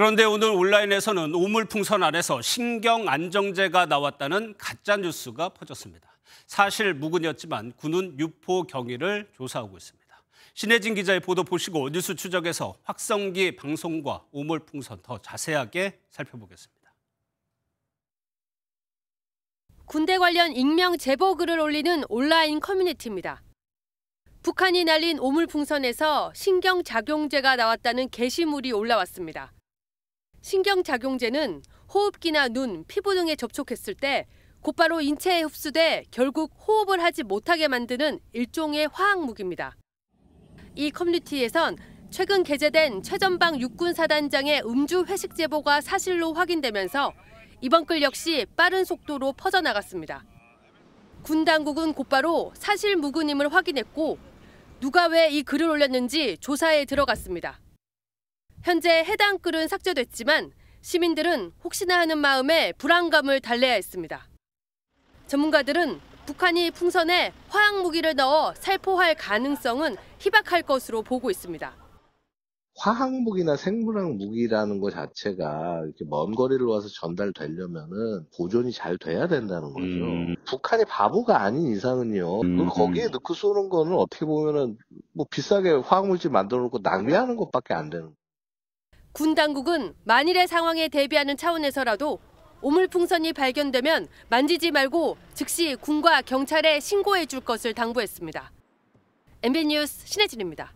그런데 오늘 온라인에서는 오물풍선 안에서 신경 안정제가 나왔다는 가짜 뉴스가 퍼졌습니다. 사실 무근이었지만 군은 유포 경위를 조사하고 있습니다. 신혜진 기자의 보도 보시고 뉴스 추적에서 확성기 방송과 오물풍선 더 자세하게 살펴보겠습니다. 군대 관련 익명 제보 글을 올리는 온라인 커뮤니티입니다. 북한이 날린 오물풍선에서 신경작용제가 나왔다는 게시물이 올라왔습니다. 신경작용제는 호흡기나 눈, 피부 등에 접촉했을 때 곧바로 인체에 흡수돼 결국 호흡을 하지 못하게 만드는 일종의 화학무기입니다. 이 커뮤니티에선 최근 게재된 최전방 육군 사단장의 음주 회식 제보가 사실로 확인되면서 이번 글 역시 빠른 속도로 퍼져나갔습니다. 군 당국은 곧바로 사실 무근임을 확인했고 누가 왜 이 글을 올렸는지 조사에 들어갔습니다. 현재 해당 글은 삭제됐지만 시민들은 혹시나 하는 마음에 불안감을 달래야 했습니다. 전문가들은 북한이 풍선에 화학 무기를 넣어 살포할 가능성은 희박할 것으로 보고 있습니다. 화학 무기나 생물학 무기라는 것 자체가 이렇게 먼 거리를 와서 전달되려면은 보존이 잘 돼야 된다는 거죠. 음. 북한이 바보가 아닌 이상은요. 그 음. 거기에 넣고 쏘는 거는 어떻게 보면은 뭐 비싸게 화학 물질 만들어 놓고 낭비하는 것밖에 안 되는 거예요. 군 당국은 만일의 상황에 대비하는 차원에서라도 오물풍선이 발견되면 만지지 말고 즉시 군과 경찰에 신고해 줄 것을 당부했습니다. m b 뉴스 신혜진입니다.